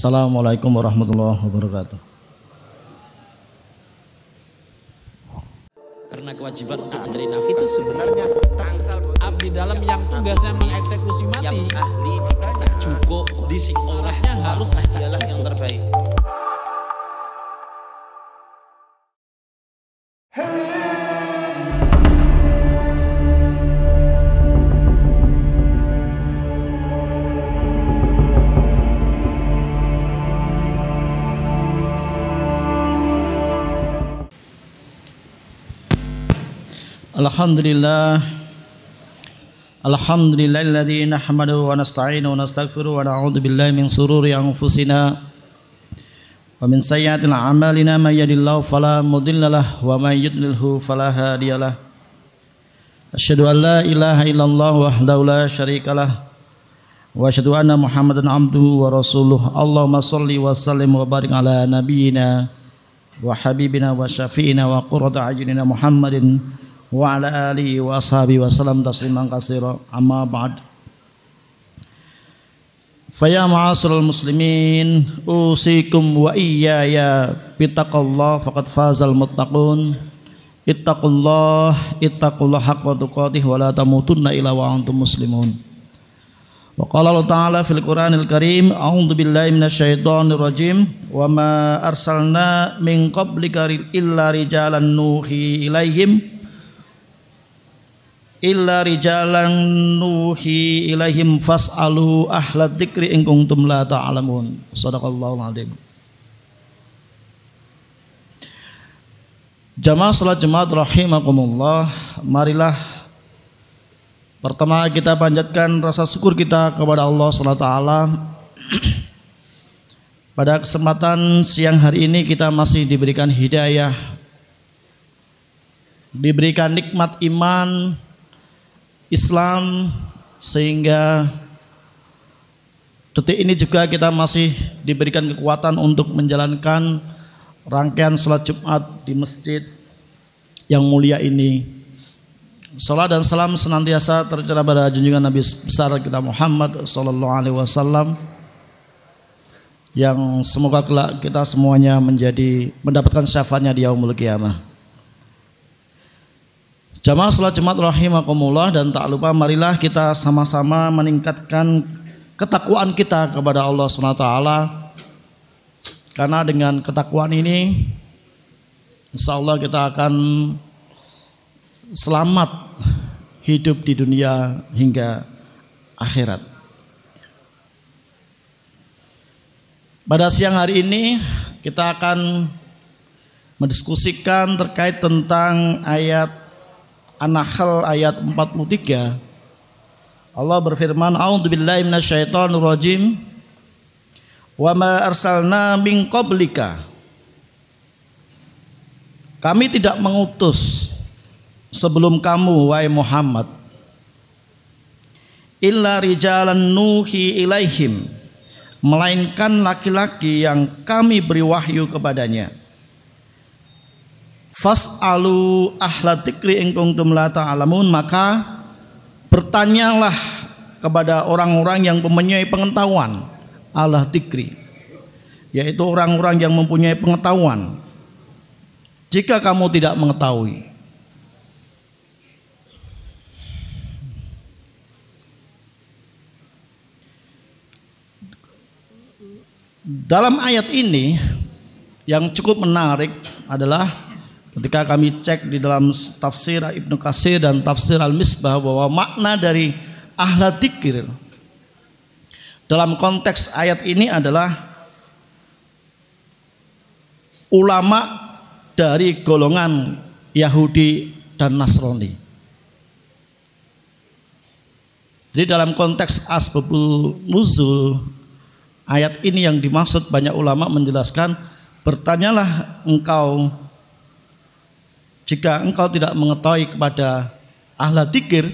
Assalamualaikum warahmatullahi wabarakatuh. Karena kewajiban untuk mencari nafkah itu sebenarnya abdi dalam yang tugasnya mengeksekusi mati. Yang ahli ditanya. Cukup dising orang. الحمد لله الحمد لله الذي نحمده ونستعينه ونستغفره ونعوذ بالله من شرور أنفسنا ومن سيئات أعمالنا من يهد الله فلا مضل له ومن يضلله فلا هادي له أشهد أن لا إله إلا الله وحده لا شريك له وأشهد أن محمدا عبده ورسوله اللهم صل وسلم وبارك على نبينا وحبيبنا وشفينا وقرة أعيننا محمد wa ala alihi wa ashabi wa salam tasliman katsira amma ba'd Faya ma'asrul muslimin usikum wa iyaya bitaqallah faqad fazal muttaqun ittaqullah ittaqullah haqqa tuqatih wa la tamutunna illa wa antum muslimun Wa qala Allah Ta'ala fil Qur'anil Karim A'udzu billahi minasyaitonir rajim wa ma arsalna min qablika illa rijalan nuhi ilaihim illa rijalan nuhi ilaihim fas'alu ahla dzikri in kuntum la ta'lamun sadaqallahu alazim Jamaah salat jemaat rahimakumullah marilah pertama kita panjatkan rasa syukur kita kepada Allah Subhanahu taala pada kesempatan siang hari ini kita masih diberikan hidayah diberikan nikmat iman Islam sehingga detik ini juga kita masih diberikan kekuatan untuk menjalankan rangkaian sholat Jumat di masjid yang mulia ini. Salat dan salam senantiasa tercerah pada junjungan Nabi besar kita Muhammad Sallallahu Alaihi Wasallam yang semoga kita semuanya menjadi mendapatkan syafaatnya di yaumul kiamah. Jamaah sholat jemaat rahimakumullah dan tak lupa marilah kita sama-sama meningkatkan ketakwaan kita kepada Allah SWT. Karena dengan ketakwaan ini insya Allah kita akan selamat hidup di dunia hingga akhirat. Pada siang hari ini kita akan mendiskusikan terkait tentang ayat An-Nahl ayat 43 Allah berfirman A'udzubillahi minasyaitonir rajim Wa ma arsalna min qablika Kami tidak mengutus sebelum kamu wahai Muhammad illa rijalan nuhi ilaihim melainkan laki-laki yang kami beri wahyu kepadanya Fas'alu ahla tikri engkong tumlata alamun Maka bertanyalah kepada orang-orang yang mempunyai pengetahuan Allah tikri Yaitu orang-orang yang mempunyai pengetahuan Jika kamu tidak mengetahui Dalam ayat ini yang cukup menarik adalah Ketika kami cek di dalam tafsir Ibnu Kasir dan tafsir Al-Misbah bahwa makna dari ahla dikir dalam konteks ayat ini adalah ulama dari golongan Yahudi dan Nasrani. Jadi dalam konteks asbabul nuzul ayat ini yang dimaksud banyak ulama menjelaskan bertanyalah engkau jika engkau tidak mengetahui kepada ahla dikir,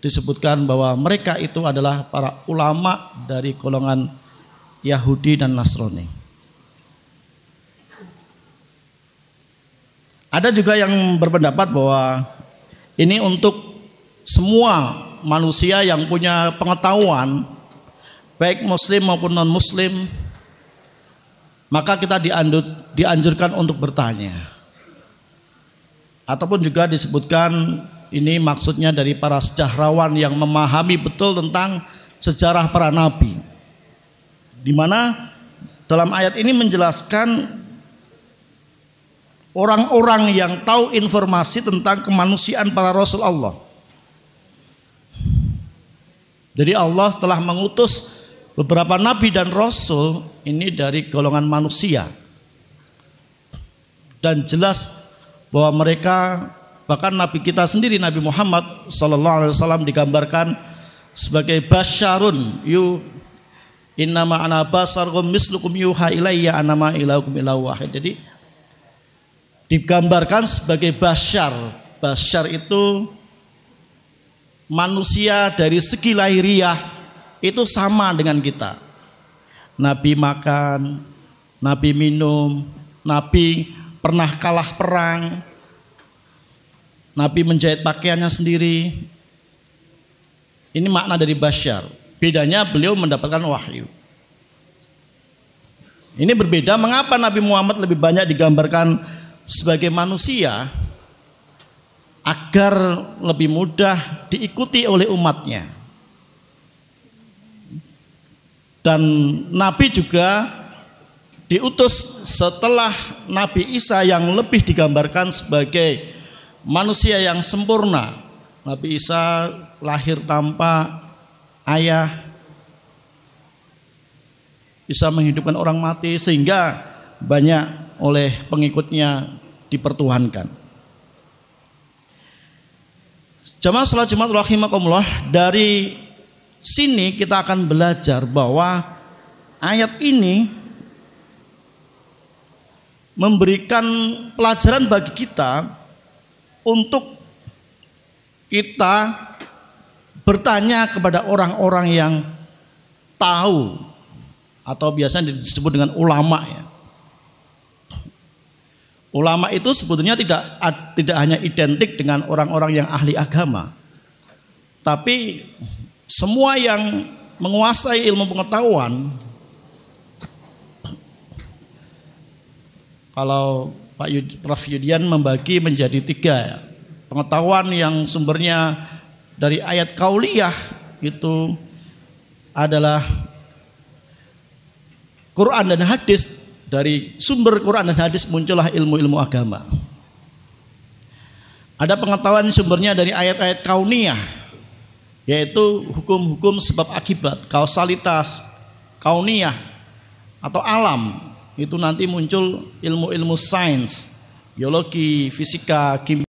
disebutkan bahwa mereka itu adalah para ulama dari golongan Yahudi dan Nasrani. Ada juga yang berpendapat bahwa ini untuk semua manusia yang punya pengetahuan baik muslim maupun non muslim maka kita dianjurkan untuk bertanya ataupun juga disebutkan ini maksudnya dari para sejarawan yang memahami betul tentang sejarah para nabi. Di mana dalam ayat ini menjelaskan orang-orang yang tahu informasi tentang kemanusiaan para rasul Allah. Jadi Allah telah mengutus beberapa nabi dan rasul ini dari golongan manusia. Dan jelas bahwa mereka bahkan Nabi kita sendiri Nabi Muhammad Sallallahu Alaihi Wasallam digambarkan sebagai basyarun yu innama ana basarkum mislukum yuha ilayya anama ilaukum ilawah. wahid jadi digambarkan sebagai basyar basyar itu manusia dari segi lahiriah itu sama dengan kita Nabi makan Nabi minum Nabi pernah kalah perang. Nabi menjahit pakaiannya sendiri. Ini makna dari Bashar. Bedanya beliau mendapatkan wahyu. Ini berbeda mengapa Nabi Muhammad lebih banyak digambarkan sebagai manusia agar lebih mudah diikuti oleh umatnya. Dan Nabi juga diutus setelah Nabi Isa yang lebih digambarkan sebagai manusia yang sempurna. Nabi Isa lahir tanpa ayah, bisa menghidupkan orang mati sehingga banyak oleh pengikutnya dipertuhankan. Jemaah salat Jumat rahimakumullah dari sini kita akan belajar bahwa ayat ini memberikan pelajaran bagi kita untuk kita bertanya kepada orang-orang yang tahu atau biasanya disebut dengan ulama ya. Ulama itu sebetulnya tidak tidak hanya identik dengan orang-orang yang ahli agama. Tapi semua yang menguasai ilmu pengetahuan kalau Pak Yud, Prof Yudian membagi menjadi tiga ya. pengetahuan yang sumbernya dari ayat kauliyah itu adalah Quran dan hadis dari sumber Quran dan hadis muncullah ilmu-ilmu agama. Ada pengetahuan sumbernya dari ayat-ayat kauniyah yaitu hukum-hukum sebab akibat, kausalitas, kauniyah atau alam itu nanti muncul ilmu-ilmu sains, biologi, fisika, kimia.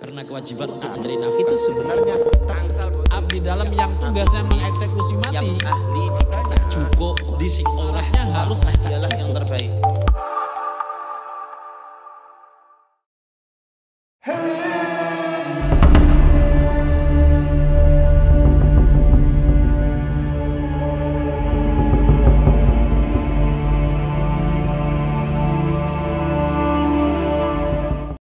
karena kewajiban untuk menjadi nafkah itu sebenarnya abdi dalam yang tugasnya mengeksekusi mati yang ahli di cukup disik orangnya harus adalah yang terbaik